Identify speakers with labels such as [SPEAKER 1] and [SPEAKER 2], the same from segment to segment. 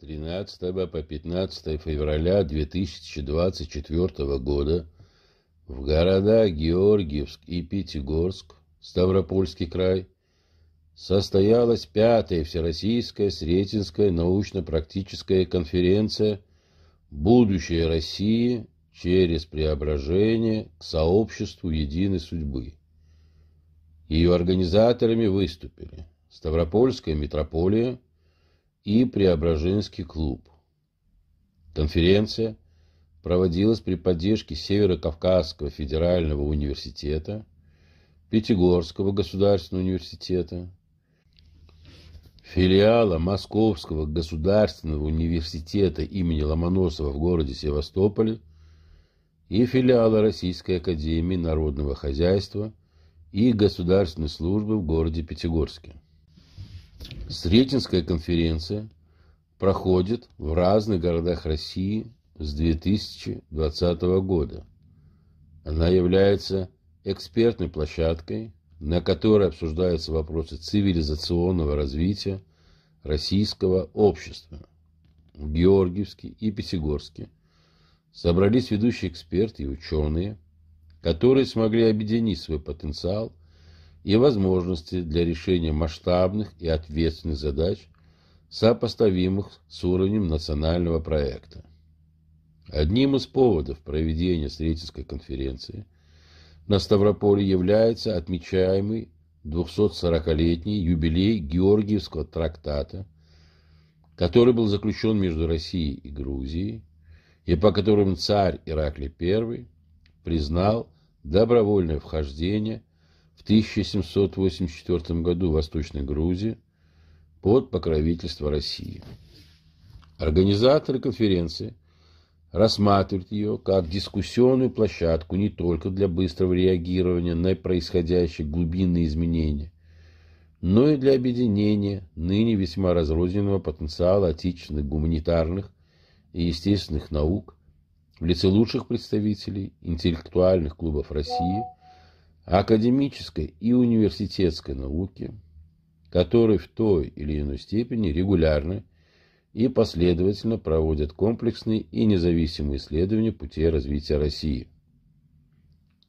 [SPEAKER 1] 13 по 15 февраля 2024 года в города Георгиевск и Пятигорск, Ставропольский край, состоялась пятая Всероссийская Сретенская научно-практическая конференция «Будущее России через преображение к сообществу единой судьбы». Ее организаторами выступили Ставропольская митрополия – и Преображенский клуб. Конференция проводилась при поддержке Северо-Кавказского федерального университета, Пятигорского государственного университета, филиала Московского государственного университета имени Ломоносова в городе Севастополе и филиала Российской академии народного хозяйства и государственной службы в городе Пятигорске. Сретенская конференция проходит в разных городах России с 2020 года. Она является экспертной площадкой, на которой обсуждаются вопросы цивилизационного развития российского общества. В Георгиевске и Пятигорске собрались ведущие эксперты и ученые, которые смогли объединить свой потенциал – и возможности для решения масштабных и ответственных задач, сопоставимых с уровнем национального проекта. Одним из поводов проведения Сретенской конференции на Ставрополе является отмечаемый 240-летний юбилей Георгиевского трактата, который был заключен между Россией и Грузией, и по которым царь Ираклий I признал добровольное вхождение в 1784 году в Восточной Грузии под покровительство России. Организаторы конференции рассматривают ее как дискуссионную площадку не только для быстрого реагирования на происходящие глубинные изменения, но и для объединения ныне весьма разрозненного потенциала отечественных гуманитарных и естественных наук в лице лучших представителей интеллектуальных клубов России – академической и университетской науки, которые в той или иной степени регулярно и последовательно проводят комплексные и независимые исследования пути развития России.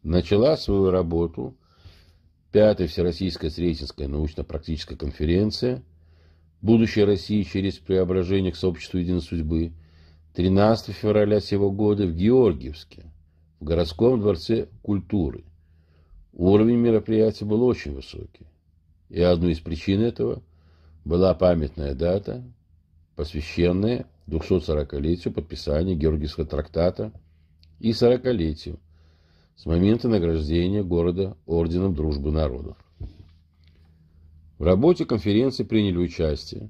[SPEAKER 1] Начала свою работу Пятая Всероссийская Сретенская научно-практическая конференция «Будущее России через преображение к сообществу единой судьбы» 13 февраля сего года в Георгиевске, в городском дворце культуры. Уровень мероприятия был очень высокий, и одной из причин этого была памятная дата, посвященная 240-летию подписания Георгиевского трактата и 40-летию с момента награждения города Орденом Дружбы Народов. В работе конференции приняли участие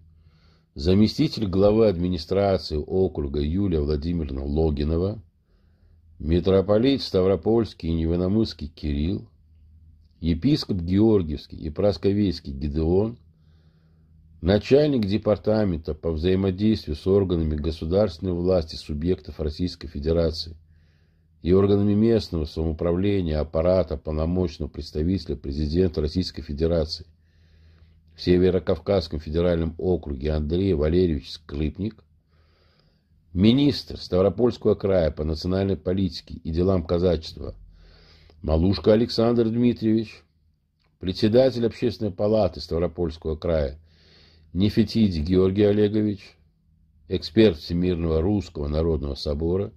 [SPEAKER 1] заместитель главы администрации округа Юлия Владимировна Логинова, митрополит Ставропольский и Невиномысский Кирилл, епископ Георгиевский и Просковейский Гедеон, начальник департамента по взаимодействию с органами государственной власти субъектов Российской Федерации и органами местного самоуправления аппарата полномочного представителя президента Российской Федерации в Северо-Кавказском федеральном округе Андрей Валерьевич Скрипник, министр Ставропольского края по национальной политике и делам казачества – Малушка Александр Дмитриевич, председатель общественной палаты Ставропольского края, Нефетидий Георгий Олегович, эксперт Всемирного Русского Народного Собора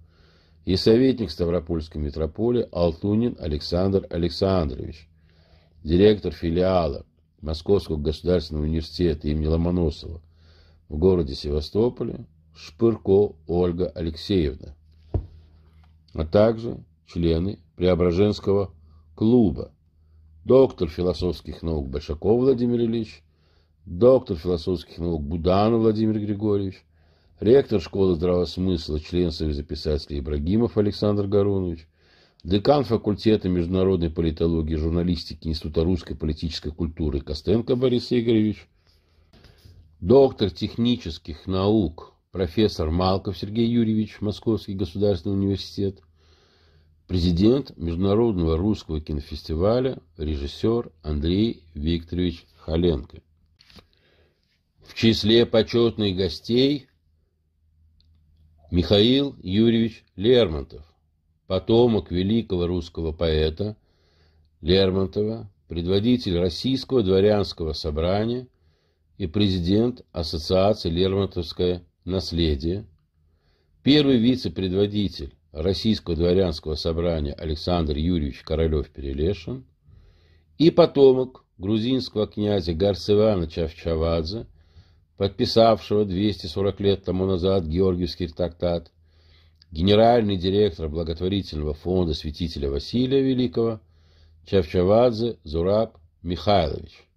[SPEAKER 1] и советник Ставропольской митрополии Алтунин Александр Александрович, директор филиала Московского государственного университета имени Ломоносова в городе Севастополе Шпырко Ольга Алексеевна, а также члены Преображенского клуба, доктор философских наук Большаков Владимир Ильич, доктор философских наук Буданов Владимир Григорьевич, ректор школы здравого смысла, член Союза писателей Ибрагимов Александр Гарунович, декан факультета международной политологии и журналистики Института русской политической культуры Костенко Борис Игоревич, доктор технических наук, профессор Малков Сергей Юрьевич, Московский государственный университет – Президент Международного русского кинофестиваля, режиссер Андрей Викторович Халенко. В числе почетных гостей Михаил Юрьевич Лермонтов, потомок великого русского поэта Лермонтова, предводитель Российского дворянского собрания и президент Ассоциации «Лермонтовское наследие», первый вице-предводитель Российского дворянского собрания Александр Юрьевич Королев-Перелешин и потомок грузинского князя Гарсивановича Чавчавадзе, подписавшего 240 лет тому назад Георгиевский трактат, генеральный директор благотворительного фонда святителя Василия Великого Чавчавадзе Зураб Михайлович.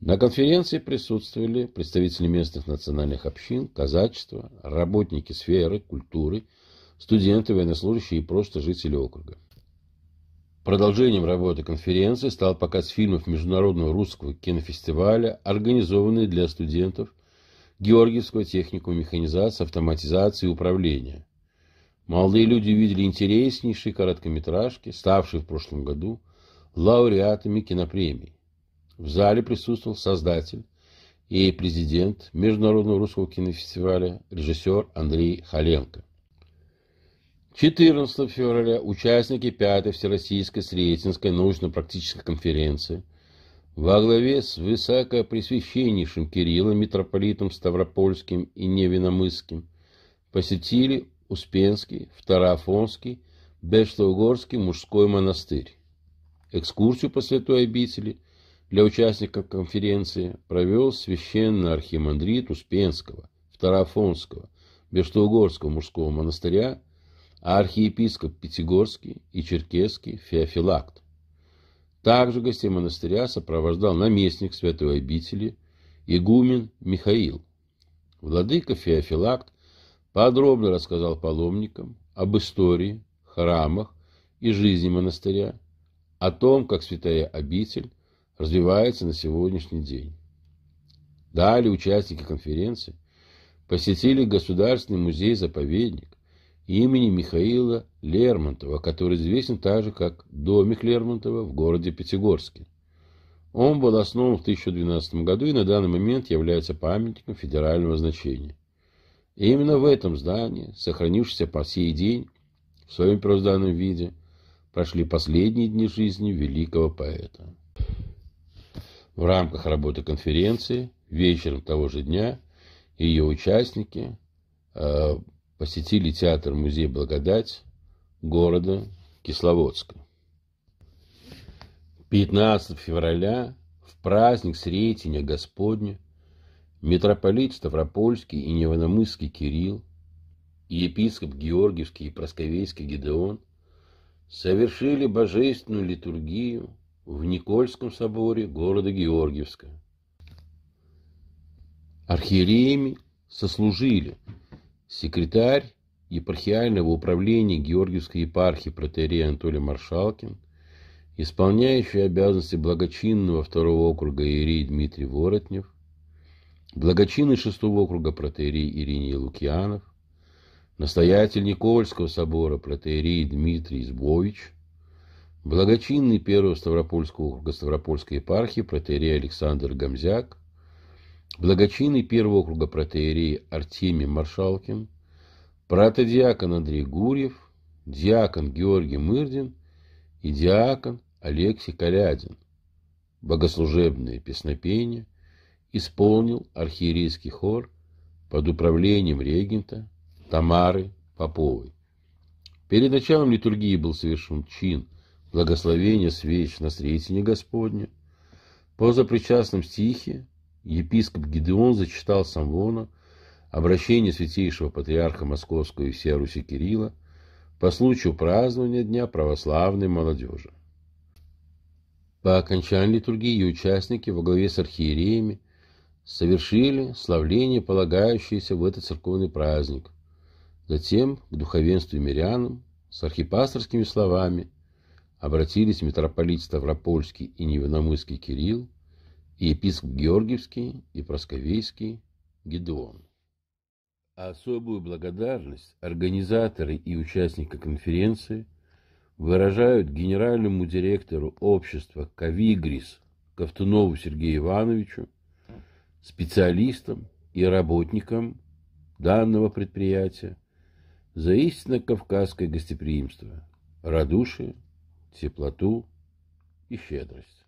[SPEAKER 1] На конференции присутствовали представители местных национальных общин, казачества, работники сферы, культуры – студенты, военнослужащие и просто жители округа. Продолжением работы конференции стал показ фильмов Международного русского кинофестиваля, организованный для студентов Георгиевского техникума механизации, автоматизации и управления. Молодые люди увидели интереснейшие короткометражки, ставшие в прошлом году лауреатами кинопремий. В зале присутствовал создатель и президент Международного русского кинофестиваля режиссер Андрей Халенко. 14 февраля участники 5-й Всероссийской Сретенской научно-практической конференции во главе с высокопресвященнейшим Кириллом, митрополитом Ставропольским и Невиномысским посетили Успенский, Второафонский, Бештоугорский мужской монастырь. Экскурсию по святой обители для участников конференции провел священный архимандрит Успенского, Второафонского, Бештоугорского мужского монастыря а архиепископ Пятигорский и Черкесский Феофилакт. Также гостей монастыря сопровождал наместник святой обители игумен Михаил. Владыка Феофилакт подробно рассказал паломникам об истории, храмах и жизни монастыря, о том, как святая обитель развивается на сегодняшний день. Далее участники конференции посетили Государственный музей-заповедник, имени Михаила Лермонтова, который известен также как «Домик Лермонтова» в городе Пятигорске. Он был основан в 1012 году и на данный момент является памятником федерального значения. И именно в этом здании, сохранившемся по сей день в своем первозданном виде, прошли последние дни жизни великого поэта. В рамках работы конференции вечером того же дня ее участники э, посетили театр-музей «Благодать» города Кисловодска. 15 февраля, в праздник Сретения Господня, митрополит Ставропольский и Невономысский Кирилл, и епископ Георгиевский и Просковейский Гедеон совершили божественную литургию в Никольском соборе города Георгиевска. Архиереями сослужили – секретарь епархиального управления Георгиевской епархии протерей Анатолий Маршалкин, исполняющий обязанности благочинного второго округа Ирии Дмитрий Воротнев, благочинный шестого округа протеерей Ирине Лукьянов, настоятель Никольского собора протеерей Дмитрий Избович, благочинный первого Ставропольского округа Ставропольской епархии протеерей Александр Гамзяк, благочинный первого округа протеерей Артемий Маршалкин, протодиакон Андрей Гурьев, диакон Георгий Мырдин и диакон Алексей Калядин. Богослужебные песнопения исполнил архиерейский хор под управлением регента Тамары Поповой. Перед началом литургии был совершен чин благословения свеч на Сретение Господне. По запричастном стихе Епископ Гедеон зачитал самвона обращение святейшего патриарха Московского и всея Руси Кирилла по случаю празднования Дня православной молодежи. По окончании литургии участники во главе с архиереями совершили славление, полагающееся в этот церковный праздник. Затем к духовенству и мирянам с архипасторскими словами обратились митрополит Ставропольский и Невиномысский Кирилл и епископ Георгиевский, и Просковейский, Гедеон. Особую благодарность организаторы и участники конференции выражают генеральному директору общества «Кавигрис» Ковтунову Сергею Ивановичу, специалистам и работникам данного предприятия за истинно кавказское гостеприимство, радушие, теплоту и щедрость.